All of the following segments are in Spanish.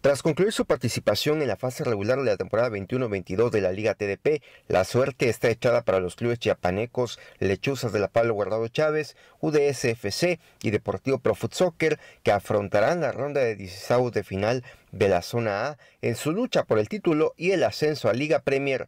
Tras concluir su participación en la fase regular de la temporada 21-22 de la Liga TDP, la suerte está echada para los clubes chiapanecos Lechuzas de la Palo Guardado Chávez, UDSFC y Deportivo Pro Soccer, que afrontarán la ronda de 16 de final de la zona A en su lucha por el título y el ascenso a Liga Premier.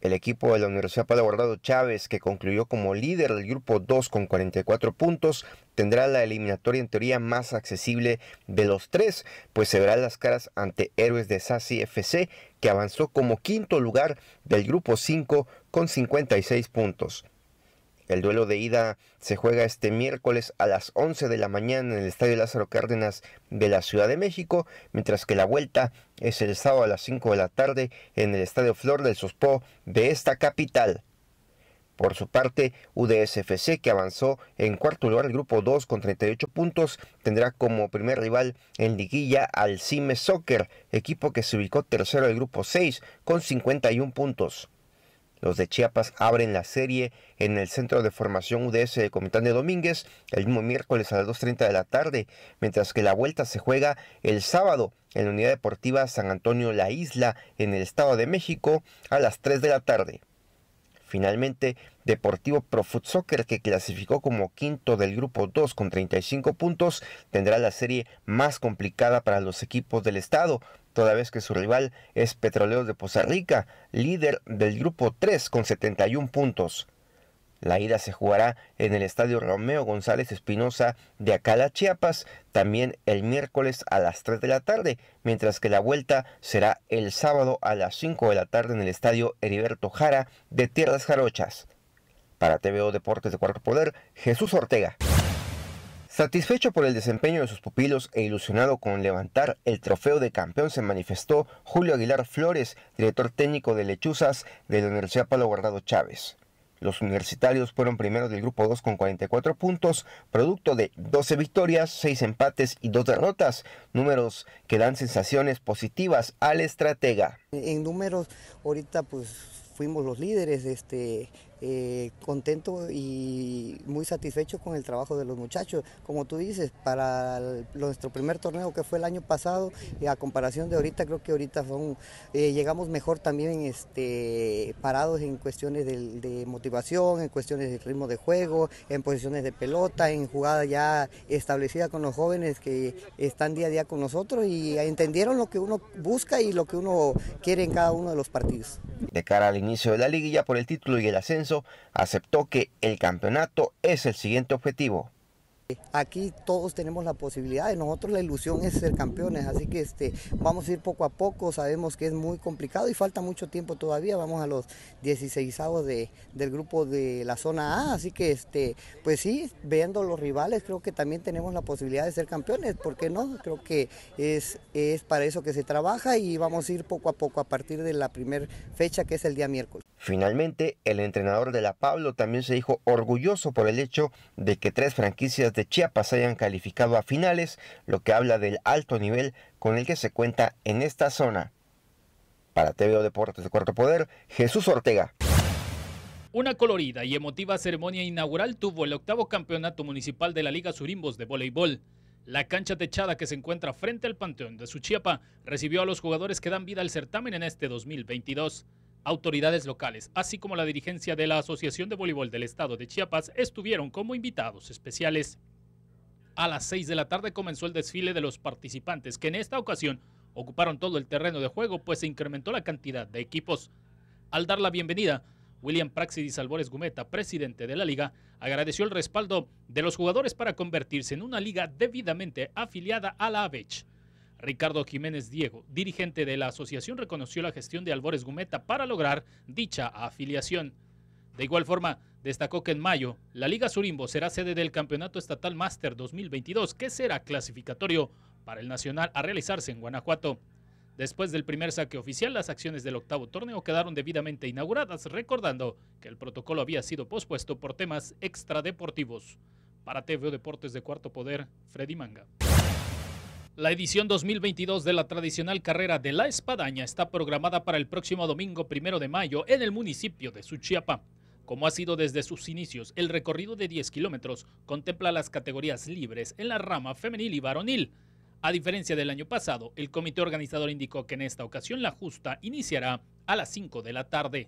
El equipo de la Universidad Pablo Guardado Chávez, que concluyó como líder del grupo 2 con 44 puntos, tendrá la eliminatoria en teoría más accesible de los tres, pues se verán las caras ante Héroes de Sassi FC, que avanzó como quinto lugar del grupo 5 con 56 puntos. El duelo de ida se juega este miércoles a las 11 de la mañana en el Estadio Lázaro Cárdenas de la Ciudad de México, mientras que la vuelta es el sábado a las 5 de la tarde en el Estadio Flor del Sospo de esta capital. Por su parte, UDSFC, que avanzó en cuarto lugar el grupo 2 con 38 puntos, tendrá como primer rival en liguilla al Cime Soccer, equipo que se ubicó tercero del grupo 6 con 51 puntos. Los de Chiapas abren la serie en el Centro de Formación UDS de Comitán de Domínguez el mismo miércoles a las 2.30 de la tarde, mientras que la vuelta se juega el sábado en la Unidad Deportiva San Antonio La Isla en el Estado de México a las 3 de la tarde. Finalmente, Deportivo Pro Soccer, que clasificó como quinto del grupo 2 con 35 puntos, tendrá la serie más complicada para los equipos del estado, toda vez que su rival es Petroleos de Poza Rica, líder del grupo 3 con 71 puntos. La ida se jugará en el Estadio Romeo González Espinosa de Acala, Chiapas, también el miércoles a las 3 de la tarde, mientras que la vuelta será el sábado a las 5 de la tarde en el Estadio Heriberto Jara de Tierras Jarochas. Para TVO Deportes de Cuarto Poder, Jesús Ortega. Satisfecho por el desempeño de sus pupilos e ilusionado con levantar el trofeo de campeón se manifestó Julio Aguilar Flores, director técnico de Lechuzas de la Universidad Palo Guardado Chávez. Los universitarios fueron primeros del grupo 2 con 44 puntos, producto de 12 victorias, 6 empates y 2 derrotas, números que dan sensaciones positivas al estratega. En números, ahorita pues fuimos los líderes, este, eh, contento y muy satisfecho con el trabajo de los muchachos. Como tú dices, para nuestro primer torneo que fue el año pasado, a comparación de ahorita, creo que ahorita eh, llegamos mejor también este, parados en cuestiones de, motivación, en cuestiones de ritmo de juego, en posiciones de pelota, en jugada ya establecida con los jóvenes que están día a día con nosotros y entendieron lo que uno busca y lo que uno quiere en cada uno de los partidos. De cara al inicio de la liguilla por el título y el ascenso, aceptó que el campeonato es el siguiente objetivo. Aquí todos tenemos la posibilidad, de nosotros la ilusión es ser campeones, así que este, vamos a ir poco a poco, sabemos que es muy complicado y falta mucho tiempo todavía, vamos a los 16 de, del grupo de la zona A, así que este, pues sí, viendo los rivales creo que también tenemos la posibilidad de ser campeones, ¿por qué no? Creo que es, es para eso que se trabaja y vamos a ir poco a poco a partir de la primera fecha que es el día miércoles. Finalmente, el entrenador de la Pablo también se dijo orgulloso por el hecho de que tres franquicias de Chiapas hayan calificado a finales, lo que habla del alto nivel con el que se cuenta en esta zona. Para TVO Deportes de Cuarto Poder, Jesús Ortega. Una colorida y emotiva ceremonia inaugural tuvo el octavo campeonato municipal de la Liga Surimbos de voleibol. La cancha techada que se encuentra frente al Panteón de Suchiapa recibió a los jugadores que dan vida al certamen en este 2022. Autoridades locales, así como la dirigencia de la Asociación de Voleibol del Estado de Chiapas, estuvieron como invitados especiales. A las 6 de la tarde comenzó el desfile de los participantes, que en esta ocasión ocuparon todo el terreno de juego, pues se incrementó la cantidad de equipos. Al dar la bienvenida, William Praxidis alvarez Gumeta, presidente de la liga, agradeció el respaldo de los jugadores para convertirse en una liga debidamente afiliada a la AVECH. Ricardo Jiménez Diego, dirigente de la asociación, reconoció la gestión de Albores Gumeta para lograr dicha afiliación. De igual forma, destacó que en mayo la Liga Surimbo será sede del Campeonato Estatal Master 2022, que será clasificatorio para el Nacional a realizarse en Guanajuato. Después del primer saque oficial, las acciones del octavo torneo quedaron debidamente inauguradas, recordando que el protocolo había sido pospuesto por temas extradeportivos. Para TVO Deportes de Cuarto Poder, Freddy Manga. La edición 2022 de la tradicional carrera de la Espadaña está programada para el próximo domingo primero de mayo en el municipio de Suchiapa. Como ha sido desde sus inicios, el recorrido de 10 kilómetros contempla las categorías libres en la rama femenil y varonil. A diferencia del año pasado, el comité organizador indicó que en esta ocasión la justa iniciará a las 5 de la tarde.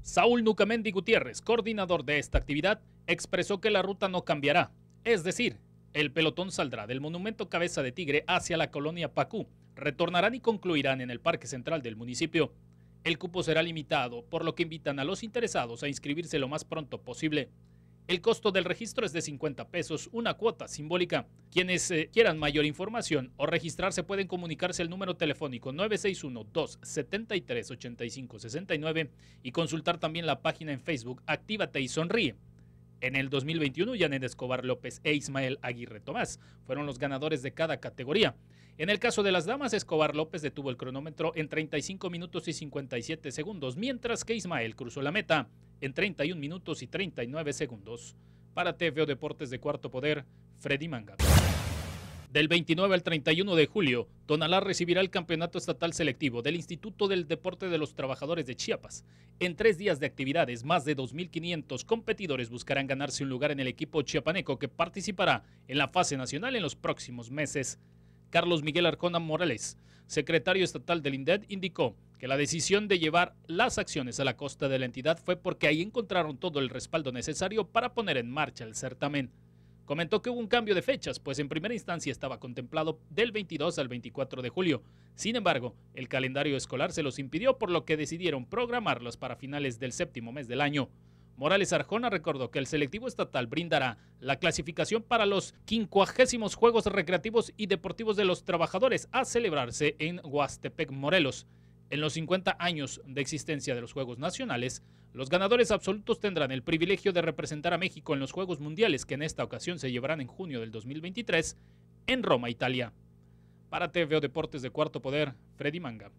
Saúl Nucamendi Gutiérrez, coordinador de esta actividad, expresó que la ruta no cambiará, es decir, el pelotón saldrá del monumento Cabeza de Tigre hacia la colonia Pacú. Retornarán y concluirán en el Parque Central del municipio. El cupo será limitado, por lo que invitan a los interesados a inscribirse lo más pronto posible. El costo del registro es de 50 pesos, una cuota simbólica. Quienes eh, quieran mayor información o registrarse pueden comunicarse al número telefónico 961-273-8569 y consultar también la página en Facebook Actívate y Sonríe. En el 2021, Janet Escobar López e Ismael Aguirre Tomás fueron los ganadores de cada categoría. En el caso de las damas, Escobar López detuvo el cronómetro en 35 minutos y 57 segundos, mientras que Ismael cruzó la meta en 31 minutos y 39 segundos. Para TVO Deportes de Cuarto Poder, Freddy Manga. Del 29 al 31 de julio, Tonalá recibirá el Campeonato Estatal Selectivo del Instituto del Deporte de los Trabajadores de Chiapas. En tres días de actividades, más de 2.500 competidores buscarán ganarse un lugar en el equipo chiapaneco que participará en la fase nacional en los próximos meses. Carlos Miguel Arcona Morales, secretario estatal del INDED, indicó que la decisión de llevar las acciones a la costa de la entidad fue porque ahí encontraron todo el respaldo necesario para poner en marcha el certamen comentó que hubo un cambio de fechas, pues en primera instancia estaba contemplado del 22 al 24 de julio. Sin embargo, el calendario escolar se los impidió, por lo que decidieron programarlos para finales del séptimo mes del año. Morales Arjona recordó que el selectivo estatal brindará la clasificación para los quincuagésimos Juegos Recreativos y Deportivos de los Trabajadores a celebrarse en Huastepec, Morelos. En los 50 años de existencia de los Juegos Nacionales, los ganadores absolutos tendrán el privilegio de representar a México en los Juegos Mundiales que en esta ocasión se llevarán en junio del 2023 en Roma, Italia. Para TVO Deportes de Cuarto Poder, Freddy Manga.